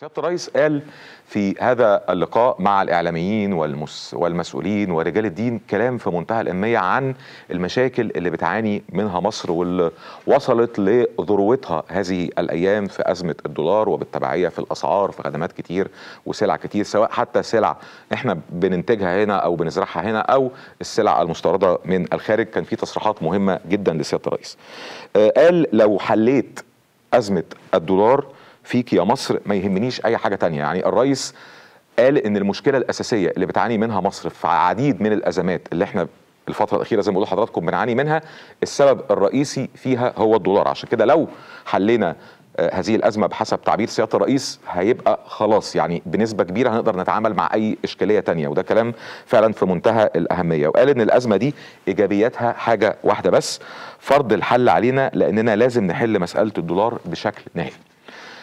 سيادة الرئيس قال في هذا اللقاء مع الإعلاميين والمس والمسؤولين ورجال الدين كلام في منتهى الأهمية عن المشاكل اللي بتعاني منها مصر واللي وصلت لذروتها هذه الأيام في أزمة الدولار وبالتبعية في الأسعار في خدمات كتير وسلع كتير سواء حتى سلع إحنا بننتجها هنا أو بنزرعها هنا أو السلع المستوردة من الخارج كان في تصريحات مهمة جدا لسيادة الرئيس آه، قال لو حليت أزمة الدولار فيك يا مصر ما يهمنيش اي حاجه تانية يعني الرئيس قال ان المشكله الاساسيه اللي بتعاني منها مصر في عديد من الازمات اللي احنا الفترة الأخيرة زي ما بقول لحضراتكم بنعاني منها السبب الرئيسي فيها هو الدولار عشان كده لو حلينا آه، هذه الأزمة بحسب تعبير سيادة الرئيس هيبقى خلاص يعني بنسبة كبيرة هنقدر نتعامل مع أي إشكالية تانية وده كلام فعلا في منتهى الأهمية وقال إن الأزمة دي إيجابياتها حاجة واحدة بس فرض الحل علينا لأننا لازم نحل مسألة الدولار بشكل نهائي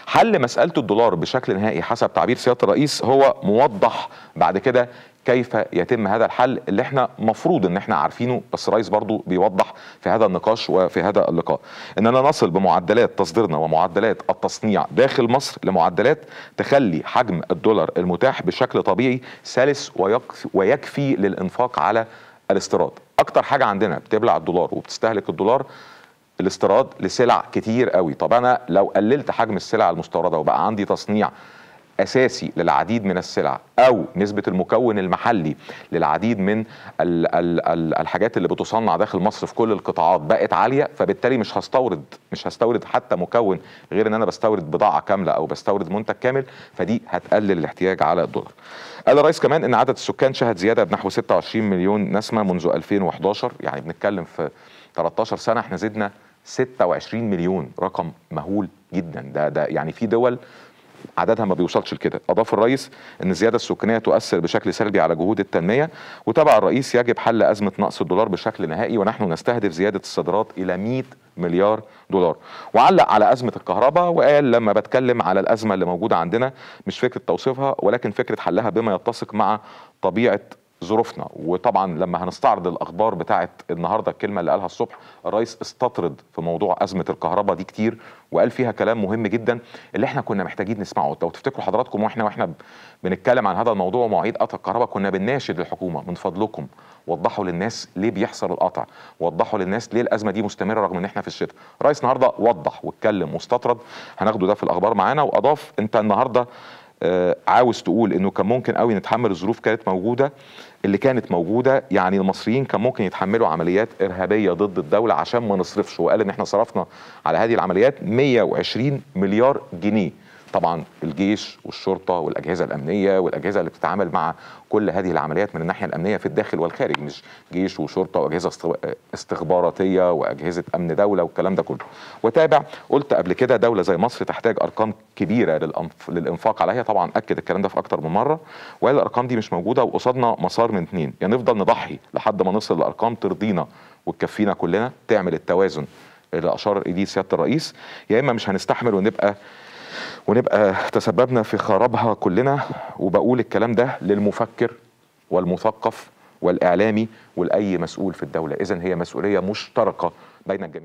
حل مسألة الدولار بشكل نهائي حسب تعبير سيادة الرئيس هو موضح بعد كده كيف يتم هذا الحل اللي احنا مفروض ان احنا عارفينه بس الرئيس برضو بيوضح في هذا النقاش وفي هذا اللقاء اننا نصل بمعدلات تصديرنا ومعدلات التصنيع داخل مصر لمعدلات تخلي حجم الدولار المتاح بشكل طبيعي سلس ويكفي للانفاق على الاستيراد اكتر حاجة عندنا بتبلع الدولار وبتستهلك الدولار الاستيراد لسلع كتير قوي طب انا لو قللت حجم السلع المستورده وبقى عندي تصنيع اساسي للعديد من السلع او نسبه المكون المحلي للعديد من الـ الـ الـ الحاجات اللي بتصنع داخل مصر في كل القطاعات بقت عاليه فبالتالي مش هستورد مش هستورد حتى مكون غير ان انا بستورد بضاعه كامله او بستورد منتج كامل فدي هتقلل الاحتياج على الدولار. قال الرئيس كمان ان عدد السكان شهد زياده بنحو 26 مليون نسمه منذ 2011 يعني بنتكلم في 13 سنه احنا زدنا 26 مليون رقم مهول جدا ده ده يعني في دول عددها ما بيوصلش لكده اضاف الرئيس ان الزياده السكانيه تؤثر بشكل سلبي على جهود التنميه وتبع الرئيس يجب حل ازمه نقص الدولار بشكل نهائي ونحن نستهدف زياده الصادرات الى 100 مليار دولار وعلق على أزمة الكهرباء وقال لما بتكلم على الأزمة اللي موجودة عندنا مش فكرة توصيفها ولكن فكرة حلها بما يتسق مع طبيعة ظروفنا وطبعا لما هنستعرض الاخبار بتاعه النهارده الكلمه اللي قالها الصبح الرئيس استطرد في موضوع ازمه الكهرباء دي كتير وقال فيها كلام مهم جدا اللي احنا كنا محتاجين نسمعه لو تفتكروا حضراتكم واحنا واحنا بنتكلم عن هذا الموضوع ومواعيد قطع الكهرباء كنا بنناشد الحكومه من فضلكم وضحوا للناس ليه بيحصل القطع وضحوا للناس ليه الازمه دي مستمره رغم ان احنا في الشتاء الرئيس النهارده وضح واتكلم واستطرد هناخده ده في الاخبار معانا واضاف انت النهارده آه، عاوز تقول انه كان ممكن قوي نتحمل الظروف كانت موجوده اللي كانت موجوده يعني المصريين كان ممكن يتحملوا عمليات ارهابيه ضد الدوله عشان ما نصرفش وقال ان احنا صرفنا على هذه العمليات 120 مليار جنيه طبعا الجيش والشرطه والاجهزه الامنيه والاجهزه اللي بتتعامل مع كل هذه العمليات من الناحيه الامنيه في الداخل والخارج مش جيش وشرطه واجهزه استخباراتيه واجهزه امن دوله والكلام ده كله وتابع قلت قبل كده دوله زي مصر تحتاج ارقام كبيره للانفاق عليها طبعا اكد الكلام ده في اكتر من مره وقال الارقام دي مش موجوده وقصادنا مسار من اتنين يا يعني نفضل نضحي لحد ما نصل لارقام ترضينا وتكفينا كلنا تعمل التوازن اللي اشار اليه سياده الرئيس يا اما مش هنستحمل ونبقى ونبقى تسببنا في خرابها كلنا وبقول الكلام ده للمفكر والمثقف والإعلامي ولأي مسؤول في الدولة إذن هي مسؤولية مشتركة بين الجميع